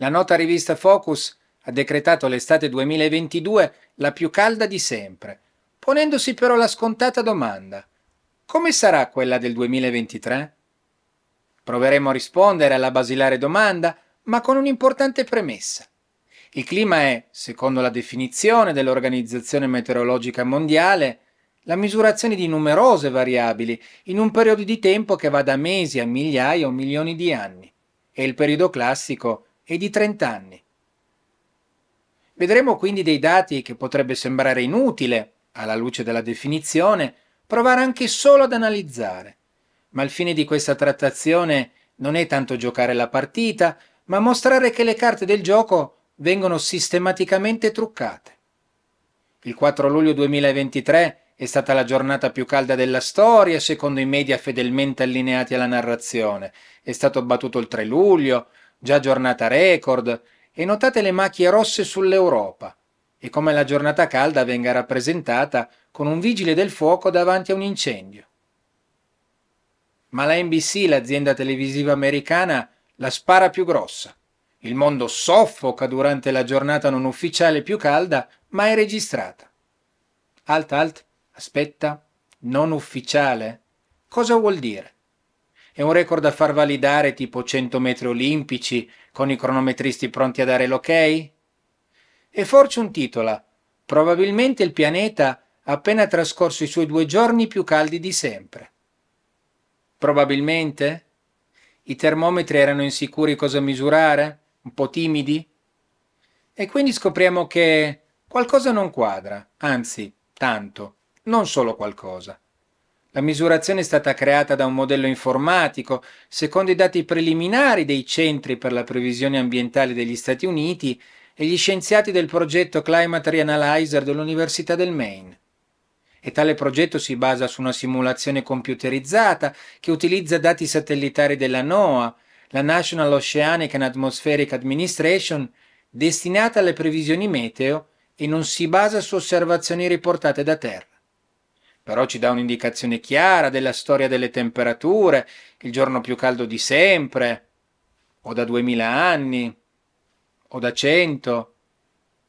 La nota rivista Focus ha decretato l'estate 2022 la più calda di sempre, ponendosi però la scontata domanda come sarà quella del 2023? Proveremo a rispondere alla basilare domanda, ma con un'importante premessa. Il clima è, secondo la definizione dell'Organizzazione Meteorologica Mondiale, la misurazione di numerose variabili in un periodo di tempo che va da mesi a migliaia o milioni di anni. È il periodo classico e di 30 anni. Vedremo quindi dei dati che potrebbe sembrare inutile, alla luce della definizione, provare anche solo ad analizzare. Ma il fine di questa trattazione non è tanto giocare la partita, ma mostrare che le carte del gioco vengono sistematicamente truccate. Il 4 luglio 2023 è stata la giornata più calda della storia, secondo i media fedelmente allineati alla narrazione. È stato battuto il 3 luglio, già giornata record, e notate le macchie rosse sull'Europa e come la giornata calda venga rappresentata con un vigile del fuoco davanti a un incendio. Ma la NBC, l'azienda televisiva americana, la spara più grossa. Il mondo soffoca durante la giornata non ufficiale più calda, ma è registrata. Alt alt, aspetta, non ufficiale? Cosa vuol dire? È un record da far validare tipo 100 metri olimpici, con i cronometristi pronti a dare l'ok? E Fortune titola Probabilmente il pianeta ha appena trascorso i suoi due giorni più caldi di sempre. Probabilmente? I termometri erano insicuri cosa misurare? Un po' timidi? E quindi scopriamo che qualcosa non quadra, anzi, tanto, non solo qualcosa. La misurazione è stata creata da un modello informatico, secondo i dati preliminari dei centri per la previsione ambientale degli Stati Uniti e gli scienziati del progetto Climate Reanalyzer dell'Università del Maine. E tale progetto si basa su una simulazione computerizzata che utilizza dati satellitari della NOAA, la National Oceanic and Atmospheric Administration, destinata alle previsioni meteo e non si basa su osservazioni riportate da terra però ci dà un'indicazione chiara della storia delle temperature, il giorno più caldo di sempre, o da 2000 anni, o da 100,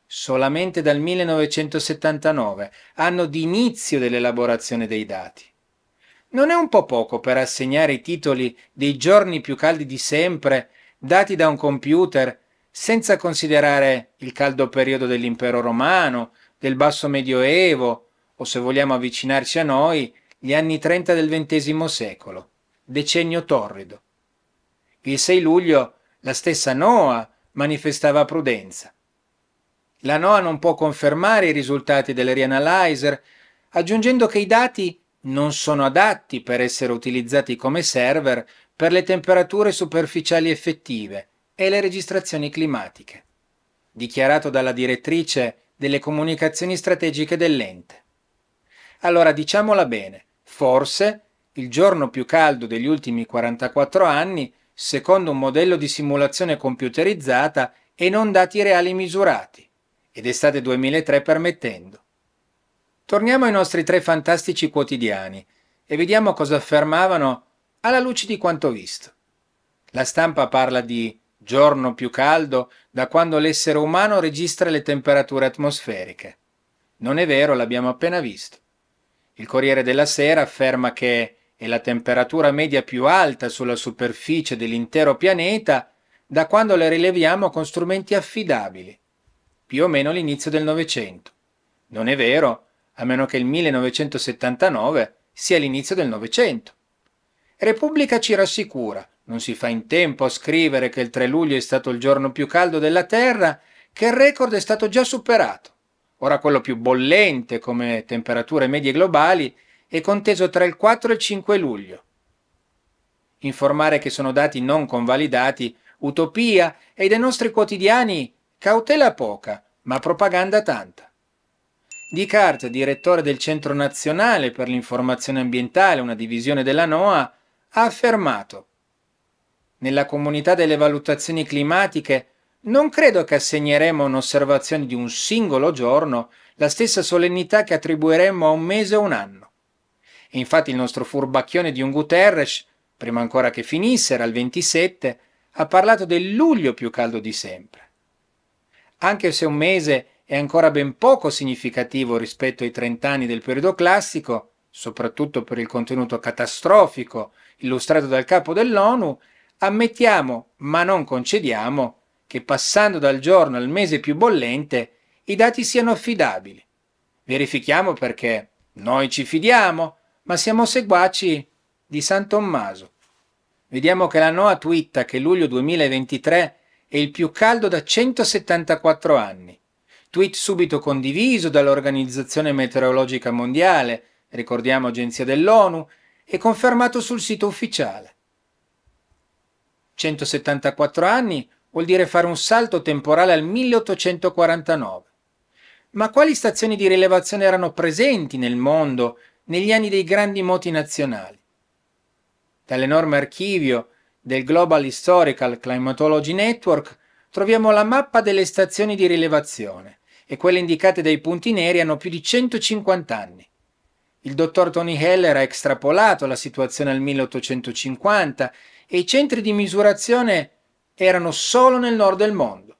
solamente dal 1979, anno di inizio dell'elaborazione dei dati. Non è un po' poco per assegnare i titoli dei giorni più caldi di sempre dati da un computer senza considerare il caldo periodo dell'impero romano, del basso medioevo, o se vogliamo avvicinarci a noi, gli anni 30 del XX secolo, decennio torrido. Il 6 luglio la stessa Noa manifestava prudenza. La NOAA non può confermare i risultati del Reanalyzer, aggiungendo che i dati non sono adatti per essere utilizzati come server per le temperature superficiali effettive e le registrazioni climatiche, dichiarato dalla direttrice delle comunicazioni strategiche dell'ente. Allora diciamola bene, forse il giorno più caldo degli ultimi 44 anni, secondo un modello di simulazione computerizzata e non dati reali misurati, ed estate 2003 permettendo. Torniamo ai nostri tre fantastici quotidiani e vediamo cosa affermavano alla luce di quanto visto. La stampa parla di giorno più caldo da quando l'essere umano registra le temperature atmosferiche. Non è vero, l'abbiamo appena visto. Il Corriere della Sera afferma che è la temperatura media più alta sulla superficie dell'intero pianeta da quando la rileviamo con strumenti affidabili, più o meno l'inizio del Novecento. Non è vero, a meno che il 1979 sia l'inizio del Novecento. Repubblica ci rassicura, non si fa in tempo a scrivere che il 3 luglio è stato il giorno più caldo della Terra, che il record è stato già superato ora quello più bollente come temperature medie globali, è conteso tra il 4 e il 5 luglio. Informare che sono dati non convalidati, utopia e dei nostri quotidiani cautela poca, ma propaganda tanta. Di Cart, direttore del Centro Nazionale per l'Informazione Ambientale, una divisione della NOAA, ha affermato nella comunità delle valutazioni climatiche non credo che assegneremo a un'osservazione di un singolo giorno la stessa solennità che attribuiremmo a un mese o un anno. E infatti il nostro furbacchione di un Guterres, prima ancora che finisse, era il 27, ha parlato del luglio più caldo di sempre. Anche se un mese è ancora ben poco significativo rispetto ai 30 anni del periodo classico, soprattutto per il contenuto catastrofico illustrato dal capo dell'ONU, ammettiamo, ma non concediamo, che passando dal giorno al mese più bollente i dati siano affidabili. Verifichiamo perché noi ci fidiamo, ma siamo seguaci di San Tommaso. Vediamo che la NOAA twitta che luglio 2023 è il più caldo da 174 anni. Tweet subito condiviso dall'Organizzazione Meteorologica Mondiale, ricordiamo agenzia dell'ONU, e confermato sul sito ufficiale. 174 anni vuol dire fare un salto temporale al 1849. Ma quali stazioni di rilevazione erano presenti nel mondo negli anni dei grandi moti nazionali? Dall'enorme archivio del Global Historical Climatology Network troviamo la mappa delle stazioni di rilevazione e quelle indicate dai punti neri hanno più di 150 anni. Il dottor Tony Heller ha estrapolato la situazione al 1850 e i centri di misurazione erano solo nel nord del mondo.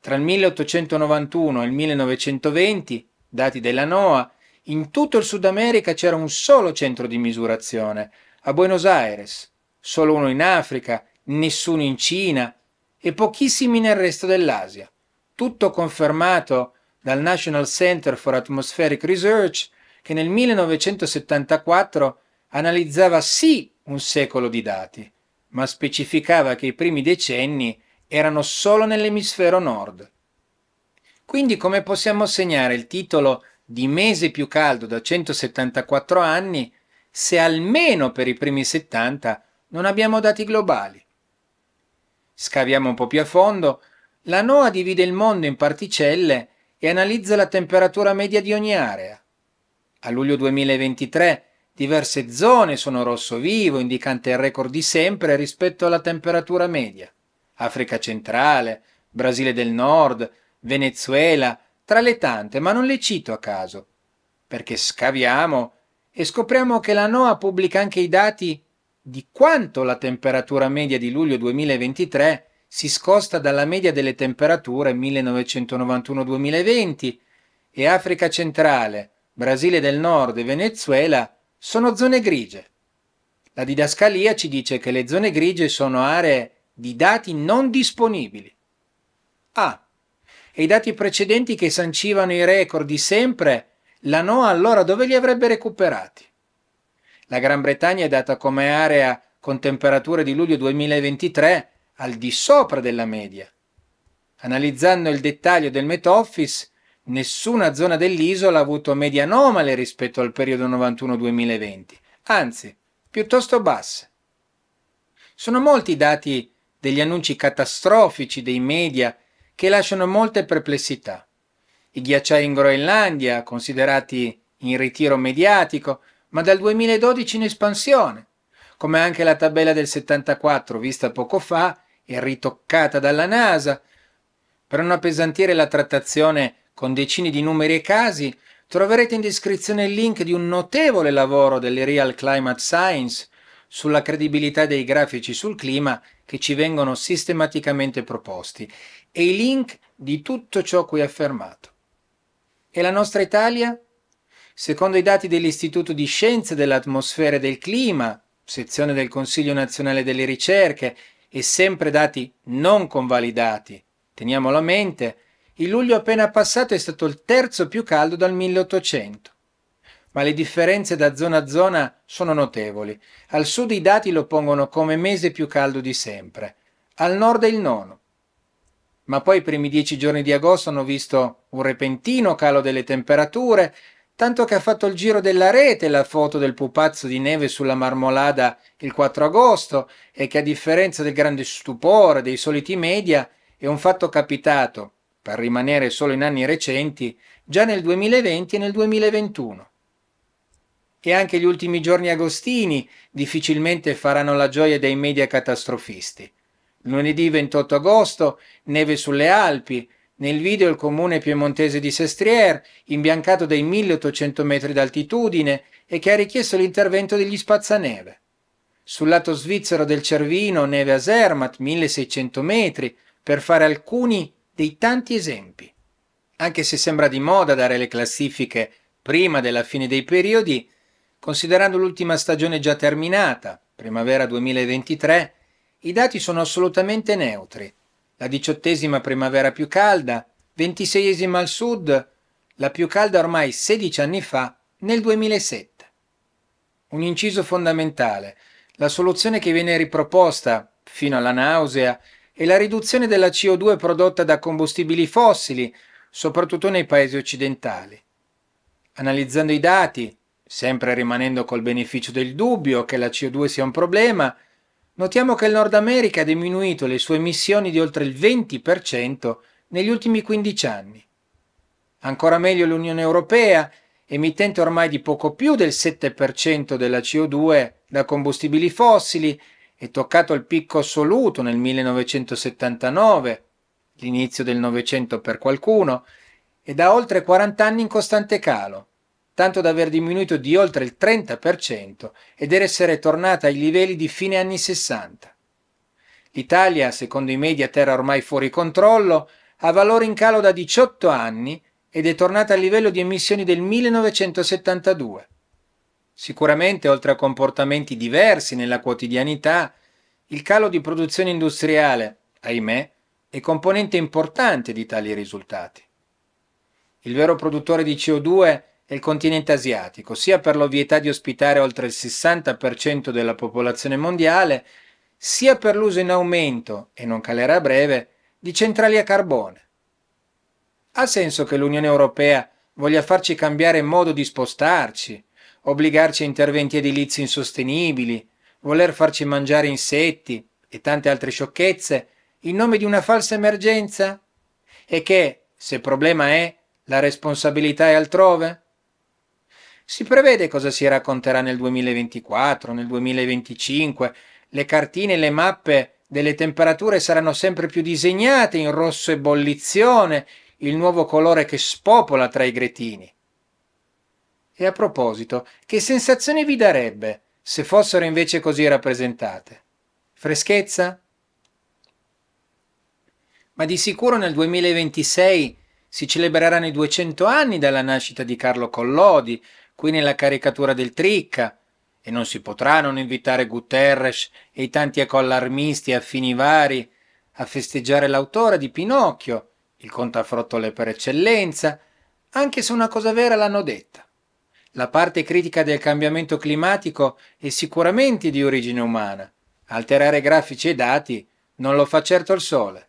Tra il 1891 e il 1920, dati della NOAA, in tutto il Sud America c'era un solo centro di misurazione, a Buenos Aires, solo uno in Africa, nessuno in Cina e pochissimi nel resto dell'Asia. Tutto confermato dal National Center for Atmospheric Research che nel 1974 analizzava sì un secolo di dati, ma specificava che i primi decenni erano solo nell'emisfero nord. Quindi come possiamo assegnare il titolo di mese più caldo da 174 anni se almeno per i primi 70 non abbiamo dati globali? Scaviamo un po' più a fondo, la NOAA divide il mondo in particelle e analizza la temperatura media di ogni area. A luglio 2023 Diverse zone sono rosso vivo, indicante il record di sempre rispetto alla temperatura media. Africa centrale, Brasile del Nord, Venezuela, tra le tante, ma non le cito a caso, perché scaviamo e scopriamo che la NOAA pubblica anche i dati di quanto la temperatura media di luglio 2023 si scosta dalla media delle temperature 1991-2020 e Africa centrale, Brasile del Nord e Venezuela sono zone grigie. La didascalia ci dice che le zone grigie sono aree di dati non disponibili. A. E i dati precedenti che sancivano i record di sempre, la NOAA allora dove li avrebbe recuperati? La Gran Bretagna è data come area con temperature di luglio 2023 al di sopra della media. Analizzando il dettaglio del Met Office, nessuna zona dell'isola ha avuto medie anomale rispetto al periodo 91-2020, anzi, piuttosto basse. Sono molti i dati degli annunci catastrofici dei media che lasciano molte perplessità. I ghiacciai in Groenlandia, considerati in ritiro mediatico, ma dal 2012 in espansione, come anche la tabella del 74 vista poco fa e ritoccata dalla NASA, per non appesantire la trattazione con decine di numeri e casi, troverete in descrizione il link di un notevole lavoro delle Real Climate Science sulla credibilità dei grafici sul clima che ci vengono sistematicamente proposti e i link di tutto ciò qui affermato. E la nostra Italia? Secondo i dati dell'Istituto di Scienze dell'Atmosfera e del Clima, sezione del Consiglio Nazionale delle Ricerche, e sempre dati non convalidati, teniamolo a mente, il luglio appena passato è stato il terzo più caldo dal 1800, ma le differenze da zona a zona sono notevoli. Al sud i dati lo pongono come mese più caldo di sempre, al nord è il nono. Ma poi i primi dieci giorni di agosto hanno visto un repentino calo delle temperature, tanto che ha fatto il giro della rete la foto del pupazzo di neve sulla marmolada il 4 agosto e che a differenza del grande stupore dei soliti media è un fatto capitato per rimanere solo in anni recenti, già nel 2020 e nel 2021. E anche gli ultimi giorni agostini difficilmente faranno la gioia dei media catastrofisti. Lunedì 28 agosto, neve sulle Alpi, nel video il comune piemontese di Sestrier, imbiancato dai 1800 metri d'altitudine e che ha richiesto l'intervento degli spazzaneve. Sul lato svizzero del Cervino, neve a Zermatt, 1600 metri, per fare alcuni dei tanti esempi. Anche se sembra di moda dare le classifiche prima della fine dei periodi, considerando l'ultima stagione già terminata, primavera 2023, i dati sono assolutamente neutri. La diciottesima primavera più calda, ventiseiesima al sud, la più calda ormai 16 anni fa, nel 2007. Un inciso fondamentale, la soluzione che viene riproposta, fino alla nausea, e la riduzione della CO2 prodotta da combustibili fossili, soprattutto nei paesi occidentali. Analizzando i dati, sempre rimanendo col beneficio del dubbio che la CO2 sia un problema, notiamo che il Nord America ha diminuito le sue emissioni di oltre il 20% negli ultimi 15 anni. Ancora meglio l'Unione Europea, emittente ormai di poco più del 7% della CO2 da combustibili fossili, è toccato il picco assoluto nel 1979, l'inizio del Novecento per qualcuno, e da oltre 40 anni in costante calo, tanto da aver diminuito di oltre il 30% ed essere tornata ai livelli di fine anni 60. L'Italia, secondo i media terra ormai fuori controllo, ha valori in calo da 18 anni ed è tornata al livello di emissioni del 1972. Sicuramente, oltre a comportamenti diversi nella quotidianità, il calo di produzione industriale, ahimè, è componente importante di tali risultati. Il vero produttore di CO2 è il continente asiatico, sia per l'ovvietà di ospitare oltre il 60% della popolazione mondiale, sia per l'uso in aumento, e non calerà a breve, di centrali a carbone. Ha senso che l'Unione Europea voglia farci cambiare modo di spostarci, obbligarci a interventi edilizi insostenibili, voler farci mangiare insetti e tante altre sciocchezze in nome di una falsa emergenza? E che, se problema è, la responsabilità è altrove? Si prevede cosa si racconterà nel 2024, nel 2025, le cartine e le mappe delle temperature saranno sempre più disegnate in rosso ebollizione, il nuovo colore che spopola tra i gretini. E a proposito, che sensazione vi darebbe se fossero invece così rappresentate? Freschezza? Ma di sicuro nel 2026 si celebreranno i 200 anni dalla nascita di Carlo Collodi, qui nella caricatura del Tricca, e non si potrà non invitare Guterres e i tanti ecoallarmisti affini vari a festeggiare l'autore di Pinocchio, il contafrottole per eccellenza, anche se una cosa vera l'hanno detta. La parte critica del cambiamento climatico è sicuramente di origine umana. Alterare grafici e dati non lo fa certo il sole.